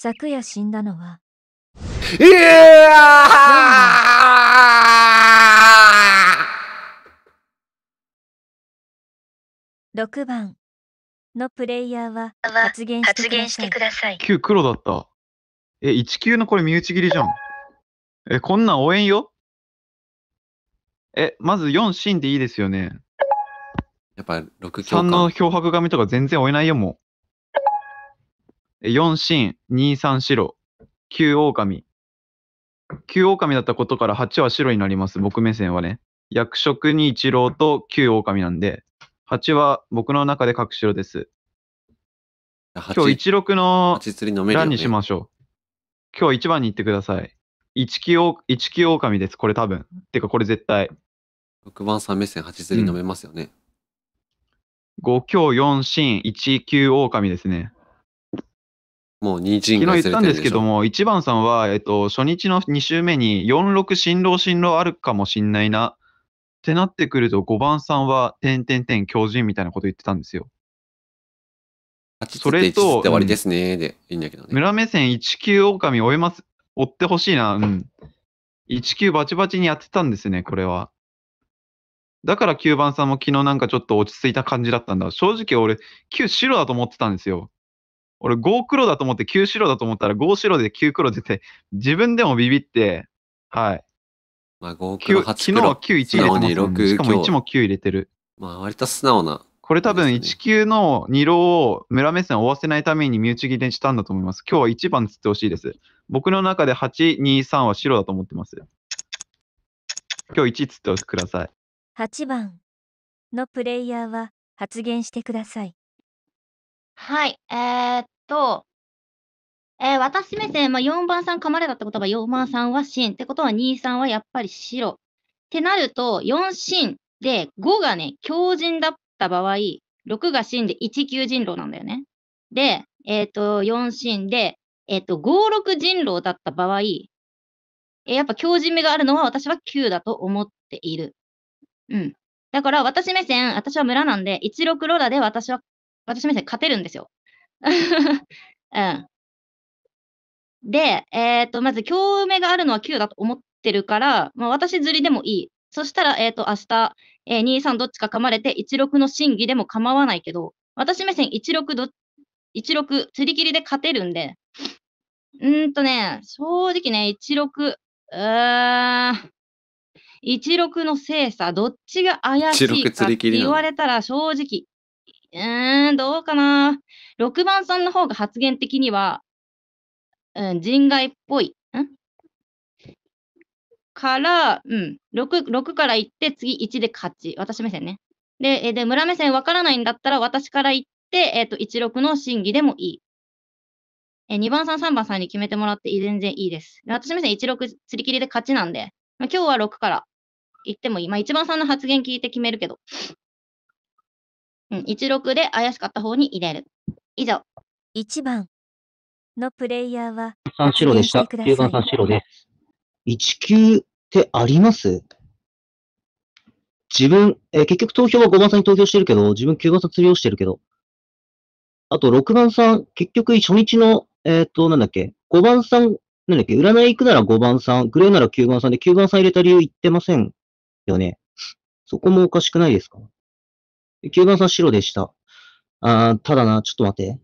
昨夜死んだのは。いや6番のプレイヤーは発言してください。9黒だった。え、1級のこれ身内切りじゃん。え、こんなん応援よえ、まず4芯でいいですよね。やっぱ6強3の漂白紙とか全然追えないよ、もう。え4芯、2、3白、9狼。9狼だったことから8は白になります、僕目線はね。役職に一郎と9狼なんで、8は僕の中で隠白です。今日16の欄にしましょう。今日1番に行ってください。一木お、一木狼です、これ多分。てか、これ絶対。6番さん目線8釣り飲めますよね。5強4進1級狼ですね。もう2陣昨日言ったんですけども、1番さんは、えっと、初日の2週目に4、6、新郎、新郎あるかもしんないな。ってなってくると、5番さんは、ててんんてん、強人みたいなこと言ってたんですよ。それと、終わりですね、で、いいんだけどね。村目線19狼追えます、追ってほしいな、うん。19バチバチにやってたんですね、これは。だから9番さんも昨日なんかちょっと落ち着いた感じだったんだ。正直俺、9白だと思ってたんですよ。俺5黒だと思って9白だと思ったら5白で9黒出て、自分でもビビって、はい。まあ5黒8黒。昨日は9、1入れてます、ね、しかも1も9入れてる。まあ割と素直なこれ多分1級の二郎を村目線を追わせないために身内切りにしたんだと思います。今日は1番つってほしいです。僕の中で8、2、3は白だと思ってます。今日1つってください。8番のプレイヤーは発言してください。はい、えー、っと、えー、私目線、まあ、4番さん噛まれたってことは4番さんは真ってことは2、3はやっぱり白。ってなると、4真で5がね、強靭だっった場合、6が真で1級人狼なんだよね。で、えっ、ー、と、4進で、えっ、ー、と、5、6人狼だった場合、えやっぱ強じめがあるのは私は9だと思っている。うん。だから私目線、私は村なんで、16ロダで私は、私目線勝てるんですよ。うん。で、えっ、ー、と、まず強梅があるのは9だと思ってるから、まあ、私釣りでもいい。そしたら、えっ、ー、と、明日、えー、2、3どっちか噛まれて、16の審議でも構わないけど、私目線16ど、16、釣り切りで勝てるんで、うんとね、正直ね、16、うーん、16の精査、どっちが怪しいかって言われたら正直、うーん、どうかな。6番さんの方が発言的には、うん、人外っぽいから、うん、6、6から行って、次1で勝ち。私目線ね。で、で村目線わからないんだったら、私から行って、えっ、ー、と、16の審議でもいい。えー、2番さん、3番さんに決めてもらって全然いいです。で私目線16、釣り切りで勝ちなんで、まあ、今日は6から行ってもいい。まあ、1番さんの発言聞いて決めるけど。うん、16で怪しかった方に入れる。以上。1番のプレイヤーは、3白でした。9番ん、白です。1級ってあります自分、えー、結局投票は5番さんに投票してるけど、自分9番さん釣りをしてるけど、あと6番さん、結局初日の、えっ、ー、と、なんだっけ、5番さん、なんだっけ、占い行くなら5番さん、グレーなら9番さんで9番さん入れた理由言ってませんよね。そこもおかしくないですか ?9 番さん白でした。あー、ただな、ちょっと待って。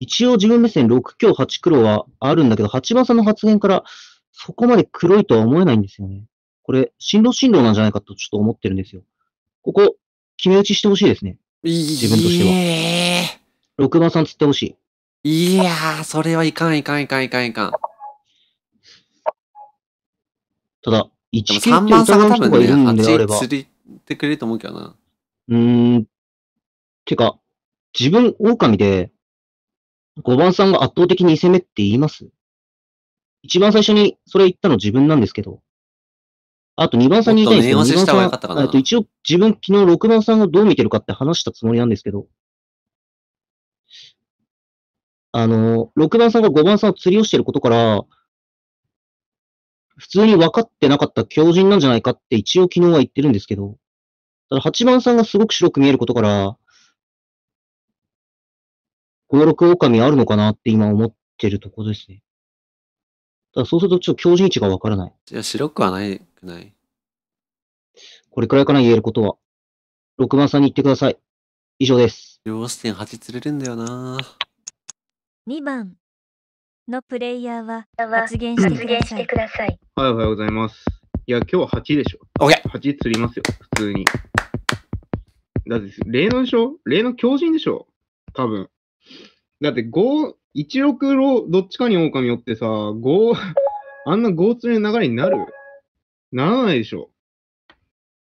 一応自分目線6強8黒はあるんだけど、8番さんの発言からそこまで黒いとは思えないんですよね。これ、進路進路なんじゃないかとちょっと思ってるんですよ。ここ、決め打ちしてほしいですね。自分としては。えー、6番さんつってほしい。いやー、それはいかんいかんいかんいかんいかん。ただ、1番って疑う人いるんであれば。釣りってくれると思うけどな。うーん。てか、自分、狼で、5番さんが圧倒的に攻めって言います一番最初にそれ言ったの自分なんですけど。あと2番さんに言いたいんですけど、2番さん、えっと、一応自分昨日6番さんがどう見てるかって話したつもりなんですけど、あの、6番さんが5番さんを釣りをしてることから、普通に分かってなかった狂人なんじゃないかって一応昨日は言ってるんですけど、ただ8番さんがすごく白く見えることから、5、6狼あるのかなって今思ってるとこですね。だそうするとちょっと強靭値がわからない。いや、白くはない、ない。これくらいかな、言えることは。6番さんに言ってください。以上です。両視点8釣れるんだよな2番のプレイヤーは発言してください。はい、おはようございます。いや、今日8でしょ。8釣りますよ、普通に。だって、例のでしょ例の狂人でしょ多分。だって5、1 6ロ、どっちかに狼寄ってさ、5、あんな5つの流れになるならないでしょ。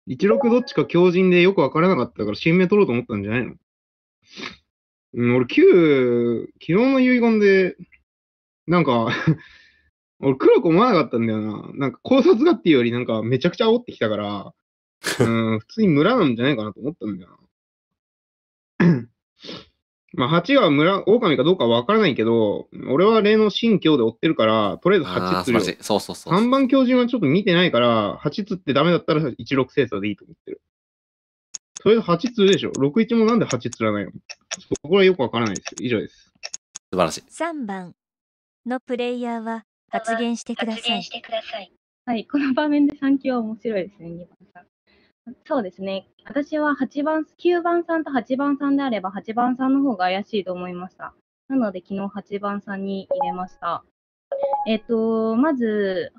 16どっちか強靭でよくわからなかったから新名取ろうと思ったんじゃないのうん、俺9、昨日の遺言で、なんか 俺黒く思わなかったんだよな。なんか考察がっていうよりなんかめちゃくちゃ煽ってきたから、うん、普通に村なんじゃないかなと思ったんだよな。まあ、8は村、狼かどうかわからないけど、俺は例の新教で追ってるから、とりあえず8釣るそうそうそう。3番教授はちょっと見てないから、8釣ってダメだったら16精査でいいと思ってる。とりあえず8釣るでしょ。61もなんで8釣らないのそこはよくわからないです。以上です。素晴らしい。3番のプレイヤーは発言してください。はい、この場面で3級は面白いですね、2番さん。そうですね。私は8番、9番さんと8番さんであれば、8番さんの方が怪しいと思いました。なので、昨日8番さんに入れました。えっ、と、まず、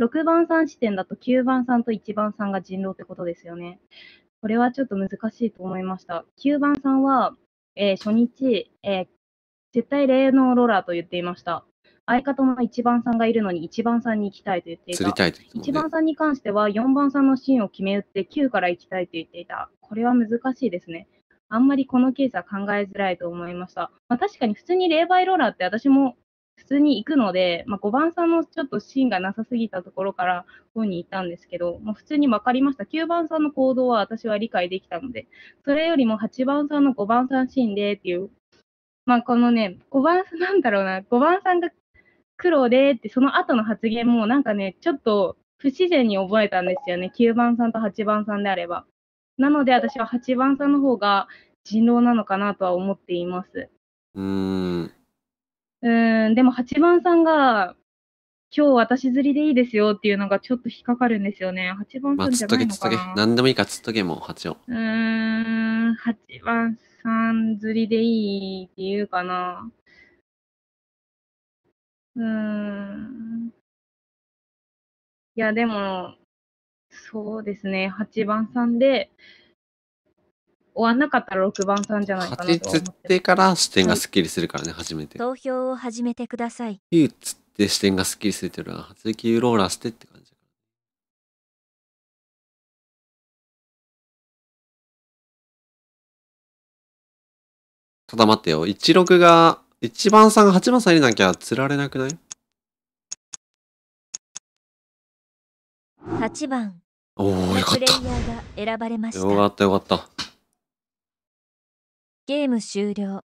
6番さん視点だと9番さんと1番さんが人狼ってことですよね。これはちょっと難しいと思いました。9番さんは、えー、初日、えー、絶対霊能ローラーと言っていました。相方の1番さんがいるのに1番さんに行きたいと言っていた。釣りたい、ね、1番さんに関しては4番さんのシーンを決め打って9から行きたいと言っていた。これは難しいですね。あんまりこのケースは考えづらいと思いました。まあ、確かに普通に霊媒ローラーって私も普通に行くので、まあ、5番さんのちょっとシーンがなさすぎたところから5に行ったんですけど、まあ、普通に分かりました。9番さんの行動は私は理解できたので、それよりも8番さんの5番さんシーンでっていう、まあ、このね、5番、なんだろうな、5番さんが黒でって、その後の発言もなんかね、ちょっと不自然に覚えたんですよね。9番さんと8番さんであれば。なので私は8番さんの方が人狼なのかなとは思っています。うーん。うん、でも8番さんが、今日私釣りでいいですよっていうのがちょっと引っかかるんですよね。8番さんじつっゃなとけ釣っとけな。。何でもいいからつっとけ、もう、8を。うーん、8番さん釣りでいいっていうかな。うーん。いや、でも、そうですね、8番さんで、終わんなかったら6番さんじゃないかなと思ってまちってから視点がスッキリするからね、初めて。投票を始めてください。9つって視点がスッキリするというのは、初期ユローラーしてって感じ。ただ待ってよ、16が1番さんが8番さん入れなきゃ釣られなくない ?8 番。おお、よかった。たよかったよかった。ゲーム終了。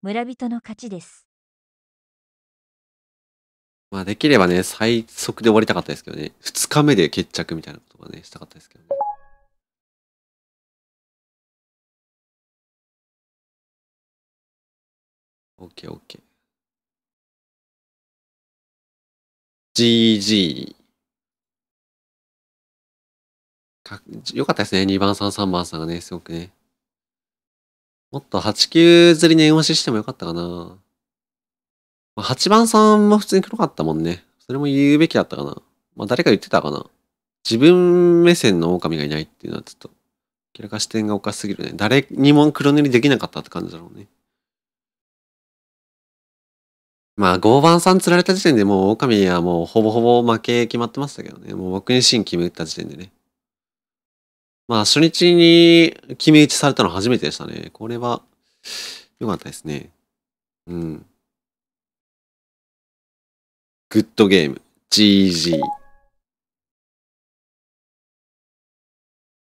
村人の勝ちです。まあできればね、最速で終わりたかったですけどね。2日目で決着みたいなことがね、したかったですけどね。オッケーオッケー。GG。かよかったですね。2番さん、3番さんがね、すごくね。もっと8、9釣り念押ししてもよかったかな。まあ、8番さんも普通に黒かったもんね。それも言うべきだったかな。まあ、誰か言ってたかな。自分目線の狼がいないっていうのはちょっと、キラカ視点がおかしすぎるね。誰にも黒塗りできなかったって感じだろうね。まあ、5番さん釣られた時点でもう、狼はもう、ほぼほぼ負け決まってましたけどね。もう、僕にシーン決めた時点でね。まあ、初日に決め打ちされたの初めてでしたね。これは、よかったですね。うん。グッドゲーム。GG。